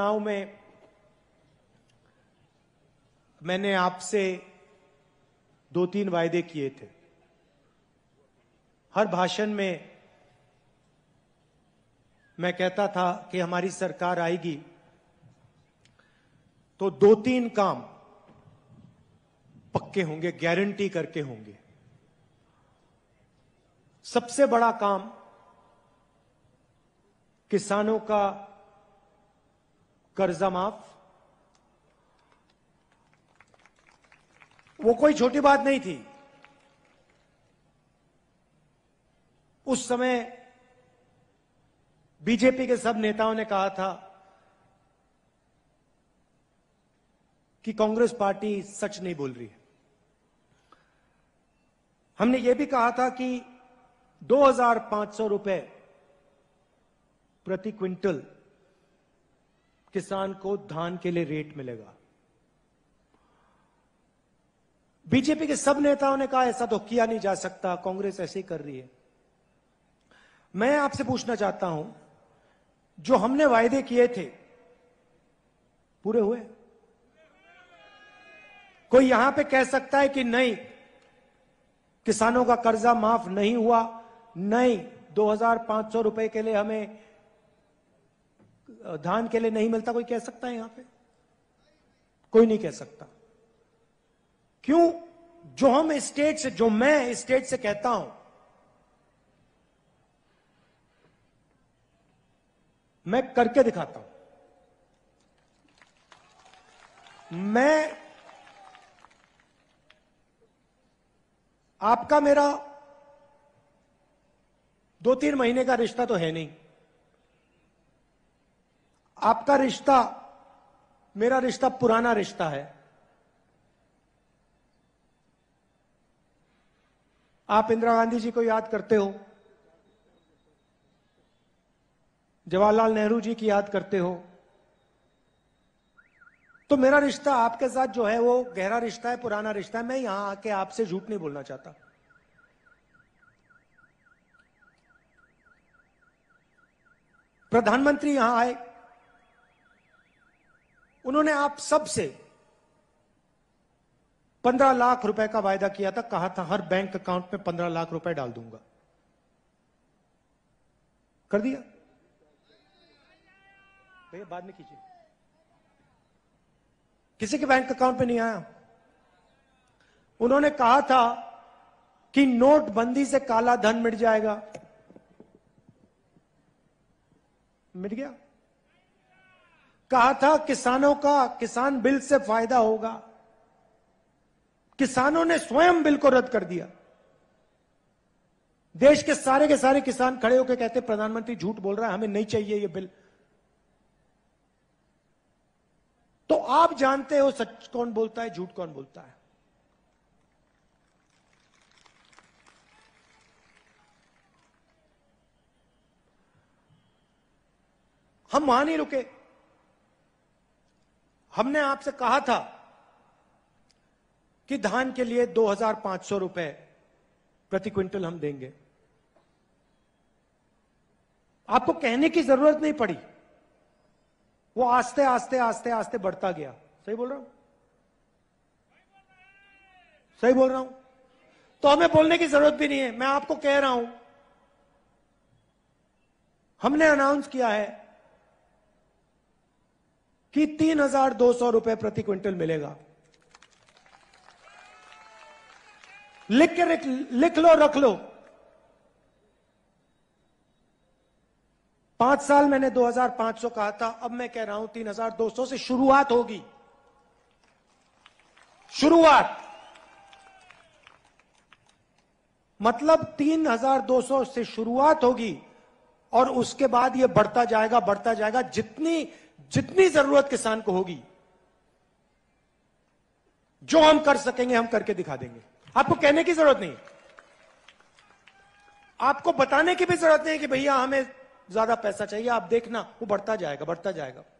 चुनाव में मैंने आपसे दो तीन वायदे किए थे हर भाषण में मैं कहता था कि हमारी सरकार आएगी तो दो तीन काम पक्के होंगे गारंटी करके होंगे सबसे बड़ा काम किसानों का कर्जा माफ वो कोई छोटी बात नहीं थी उस समय बीजेपी के सब नेताओं ने कहा था कि कांग्रेस पार्टी सच नहीं बोल रही है हमने यह भी कहा था कि 2500 रुपए प्रति क्विंटल किसान को धान के लिए रेट मिलेगा बीजेपी के सब नेताओं ने कहा ऐसा तो किया नहीं जा सकता कांग्रेस ऐसे ही कर रही है मैं आपसे पूछना चाहता हूं जो हमने वायदे किए थे पूरे हुए कोई यहां पे कह सकता है कि नहीं किसानों का कर्जा माफ नहीं हुआ नहीं 2500 रुपए के लिए हमें धान के लिए नहीं मिलता कोई कह सकता है यहां पे कोई नहीं कह सकता क्यों जो हम स्टेट से जो मैं स्टेट से कहता हूं मैं करके दिखाता हूं मैं आपका मेरा दो तीन महीने का रिश्ता तो है नहीं आपका रिश्ता मेरा रिश्ता पुराना रिश्ता है आप इंदिरा गांधी जी को याद करते हो जवाहरलाल नेहरू जी की याद करते हो तो मेरा रिश्ता आपके साथ जो है वो गहरा रिश्ता है पुराना रिश्ता है मैं यहां आके आपसे झूठ नहीं बोलना चाहता प्रधानमंत्री यहां आए उन्होंने आप सबसे पंद्रह लाख रुपए का वायदा किया था कहा था हर बैंक अकाउंट में पंद्रह लाख रुपए डाल दूंगा कर दिया भैया बाद में कीजिए किसी के बैंक अकाउंट में नहीं आया उन्होंने कहा था कि नोटबंदी से काला धन मिट जाएगा मिट गया कहा था किसानों का किसान बिल से फायदा होगा किसानों ने स्वयं बिल को रद्द कर दिया देश के सारे के सारे किसान खड़े होकर कहते प्रधानमंत्री झूठ बोल रहा है हमें नहीं चाहिए ये बिल तो आप जानते हो सच कौन बोलता है झूठ कौन बोलता है हम वहां नहीं रुके हमने आपसे कहा था कि धान के लिए 2,500 रुपए प्रति क्विंटल हम देंगे आपको कहने की जरूरत नहीं पड़ी वो आस्ते आस्ते आस्ते आस्ते बढ़ता गया सही बोल रहा हूं सही बोल रहा हूं तो हमें बोलने की जरूरत भी नहीं है मैं आपको कह रहा हूं हमने अनाउंस किया है कि तीन हजार दो सौ रुपए प्रति क्विंटल मिलेगा लिख के लिख लो रख लो पांच साल मैंने 2500 कहा था अब मैं कह रहा हूं 3200 से शुरुआत होगी शुरुआत मतलब 3200 से शुरुआत होगी और उसके बाद यह बढ़ता जाएगा बढ़ता जाएगा जितनी जितनी जरूरत किसान को होगी जो हम कर सकेंगे हम करके दिखा देंगे आपको कहने की जरूरत नहीं आपको बताने की भी जरूरत नहीं कि भैया हमें ज्यादा पैसा चाहिए आप देखना वो बढ़ता जाएगा बढ़ता जाएगा